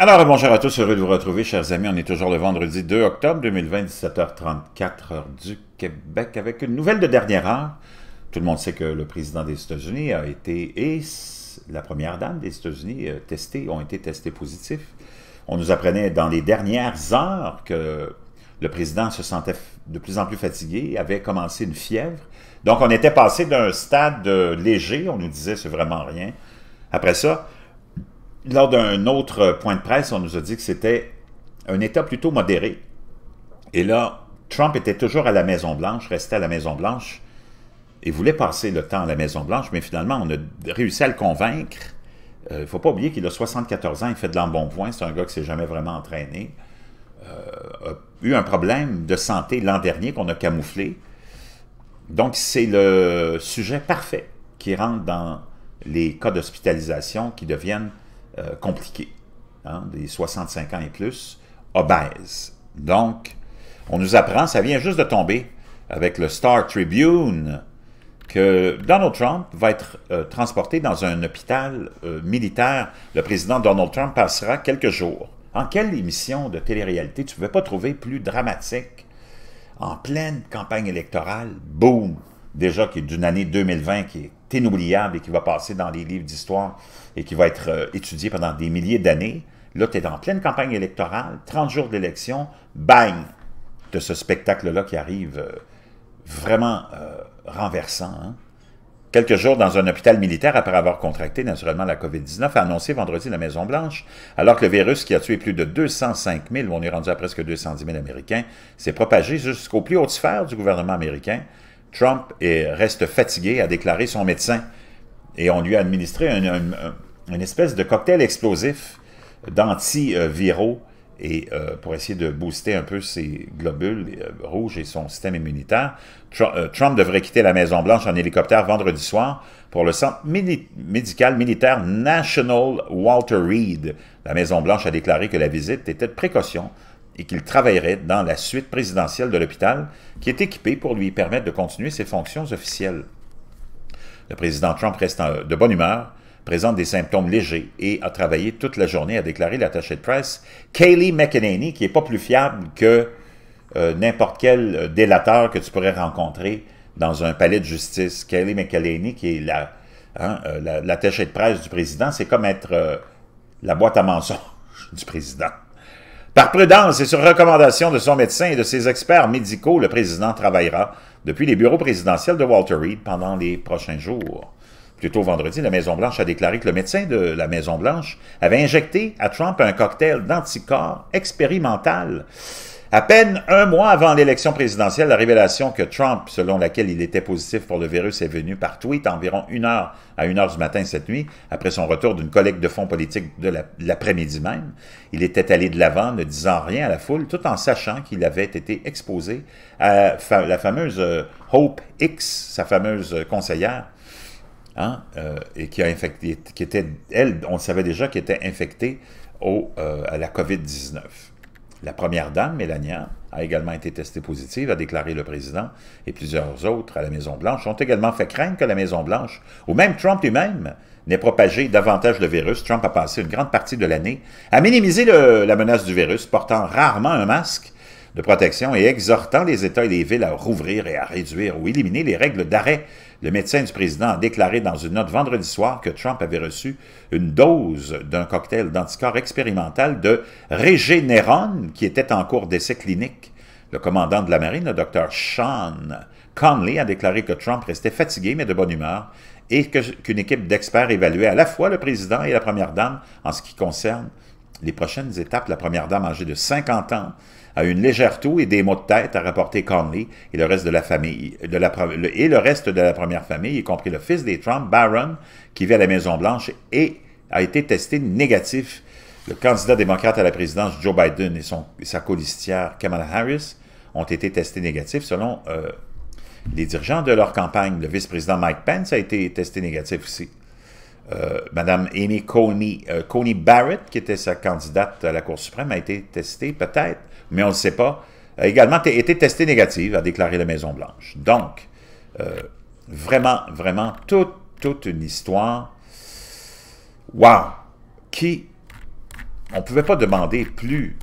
Alors, bonjour à tous, heureux de vous retrouver, chers amis. On est toujours le vendredi 2 octobre 2020, 17h34, heure du Québec, avec une nouvelle de dernière heure. Tout le monde sait que le président des États-Unis a été, et la première dame des États-Unis, euh, testés, ont été testés positifs. On nous apprenait dans les dernières heures que le président se sentait de plus en plus fatigué, avait commencé une fièvre. Donc, on était passé d'un stade euh, léger, on nous disait c'est vraiment rien. Après ça, lors d'un autre euh, point de presse, on nous a dit que c'était un État plutôt modéré. Et là, Trump était toujours à la Maison-Blanche, restait à la Maison-Blanche et voulait passer le temps à la Maison-Blanche, mais finalement, on a réussi à le convaincre. Il euh, ne faut pas oublier qu'il a 74 ans, il fait de l'embonpoint, c'est un gars qui s'est jamais vraiment entraîné. Euh, a eu un problème de santé l'an dernier qu'on a camouflé. Donc, c'est le sujet parfait qui rentre dans les cas d'hospitalisation qui deviennent euh, compliqué hein, des 65 ans et plus, obèses. Donc, on nous apprend, ça vient juste de tomber avec le Star Tribune, que Donald Trump va être euh, transporté dans un hôpital euh, militaire. Le président Donald Trump passera quelques jours. En quelle émission de télé-réalité tu ne pouvais pas trouver plus dramatique? En pleine campagne électorale, boum! Déjà qui est d'une année 2020 qui est inoubliable et qui va passer dans les livres d'histoire et qui va être euh, étudié pendant des milliers d'années. Là, tu es en pleine campagne électorale, 30 jours d'élection, bang! de ce spectacle-là qui arrive euh, vraiment euh, renversant. Hein. Quelques jours dans un hôpital militaire après avoir contracté naturellement la COVID-19, a annoncé vendredi la Maison-Blanche, alors que le virus qui a tué plus de 205 000, on est rendu à presque 210 000 Américains, s'est propagé jusqu'aux plus hautes sphères du gouvernement américain, Trump reste fatigué, a déclaré son médecin, et on lui a administré une espèce de cocktail explosif d'antiviraux et euh, pour essayer de booster un peu ses globules euh, rouges et son système immunitaire. Euh, Trump, devrait quitter la Maison-Blanche en hélicoptère vendredi soir pour le centre médical militaire National Walter Reed. La Maison-Blanche a déclaré que la visite était de précaution et qu'il travaillerait dans la suite présidentielle de l'hôpital, qui est équipée pour lui permettre de continuer ses fonctions officielles. Le président Trump reste de bonne humeur, présente des symptômes légers et a travaillé toute la journée, à déclarer l'attaché de presse Kaylee McEnany, qui n'est pas plus fiable que euh, n'importe quel euh, délateur que tu pourrais rencontrer dans un palais de justice. Kaylee McEnany, qui est la, hein, euh, de presse du président, c'est comme être la boîte à mensonges du président. Par prudence et sur recommandation de son médecin et de ses experts médicaux, le président travaillera depuis les bureaux présidentiels de Walter Reed pendant les prochains jours. Plus tôt vendredi, la Maison-Blanche a déclaré que le médecin de la Maison-Blanche avait injecté à Trump un cocktail d'anticorps expérimental à peine un mois avant l'élection présidentielle, la révélation que Trump, selon laquelle il était positif pour le virus, est venue par tweet environ une heure à une heure du matin cette nuit, après son retour d'une collecte de fonds politiques de l'après-midi même. Il était allé de l'avant, ne disant rien à la foule, tout en sachant qu'il avait été exposé à la fameuse euh, Hope X, sa fameuse euh, conseillère, hein, euh, et qui a infecté, qui était, elle, on savait déjà, qu'elle était infectée au, à la COVID-19. La première dame, Mélania, a également été testée positive, a déclaré le président, et plusieurs autres à la Maison-Blanche ont également fait craindre que la Maison-Blanche, ou même Trump lui-même, n'ait propagé davantage le virus. Trump a passé une grande partie de l'année à minimiser la menace du virus, portant rarement un masque de protection et exhortant les États et les villes à rouvrir et à réduire ou éliminer les règles d'arrêt. Le médecin du président a déclaré dans une note vendredi soir que Trump avait reçu une dose d'un cocktail d'anticorps expérimental de régénérone qui était en cours d'essai clinique. Le commandant de la marine, le docteur Sean Conley, a déclaré que Trump restait fatigué mais de bonne humeur et qu'une équipe d'experts évaluait à la fois le président et la première dame en ce qui concerne les prochaines étapes, la première dame âgée de 50 ans a une légère toux et des maux de tête, a rapporté Conley et le reste de la famille, et le reste de la première famille, y compris le fils des Trump, Barron, qui vit à la Maison-Blanche et a été testé négatif. Le candidat démocrate à la présidence, Joe Biden, et, son, sa colistière, Kamala Harris, ont été testés négatifs selon euh, les dirigeants de leur campagne. Le vice-président Mike Pence a été testé négatif aussi. Mme euh, Madame Amy euh, Coney, Barrett, qui était sa candidate à la Cour suprême, a été testée, peut-être, mais on ne sait pas. A également été testée négative, a déclaré la Maison-Blanche. Donc, euh, vraiment, vraiment, toute, une histoire. Wow! Qui, on ne pouvait pas demander plus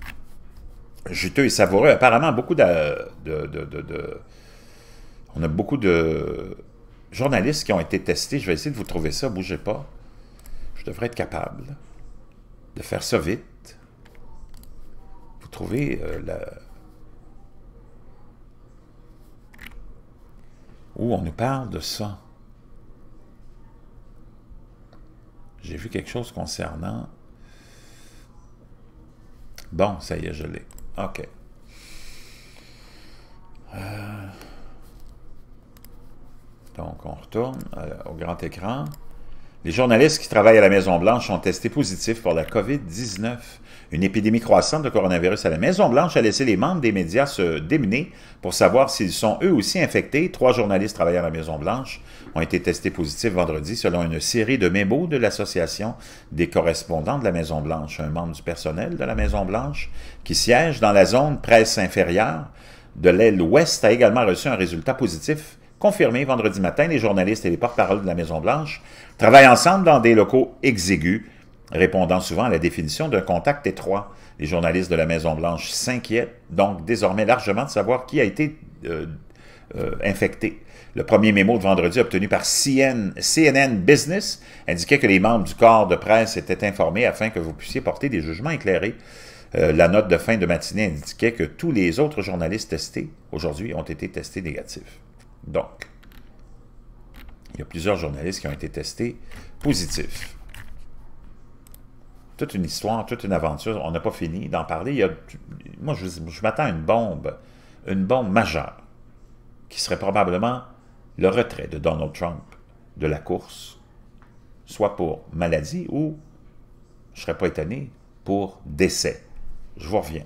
juteux et savoureux. Apparemment, beaucoup de on a beaucoup de journalistes qui ont été testés. Je vais essayer de vous trouver ça, bougez pas. Je devrais être capable de faire ça vite. Vous trouvez le euh, la... Où on nous parle de ça. J'ai vu quelque chose concernant... Bon, ça y est, je l'ai. OK. on retourne euh, au grand écran. Les journalistes qui travaillent à la Maison-Blanche ont testé positifs pour la COVID-19. Une épidémie croissante de coronavirus à la Maison-Blanche a laissé les membres des médias se démener pour savoir s'ils sont eux aussi infectés. Trois journalistes travaillant à la Maison-Blanche ont été testés positifs vendredi selon une série de mémos de l'Association des correspondants de la Maison-Blanche, un membre du personnel de la Maison-Blanche qui siège dans la zone presse inférieure de l'aile ouest a également reçu un résultat positif confirmé vendredi matin, les journalistes et les porte parole de la Maison-Blanche travaillent ensemble dans des locaux exigus, répondant souvent à la définition d'un contact étroit. Les journalistes de la Maison-Blanche s'inquiètent donc désormais largement de savoir qui a été euh, euh, infecté. Le premier mémo de vendredi obtenu par CNN, CNN Business indiquait que les membres du corps de presse étaient informés afin que vous puissiez porter des jugements éclairés. Euh, la note de fin de matinée indiquait que tous les autres journalistes testés aujourd'hui ont été testés négatifs. Donc, il y a plusieurs journalistes qui ont été testés positifs. Toute une histoire, toute une aventure, on n'a pas fini d'en parler. moi, je, je m'attends à une bombe, une bombe majeure, qui serait probablement le retrait de Donald Trump de la course, soit pour maladie ou, je ne serais pas étonné, pour décès. Je vous reviens.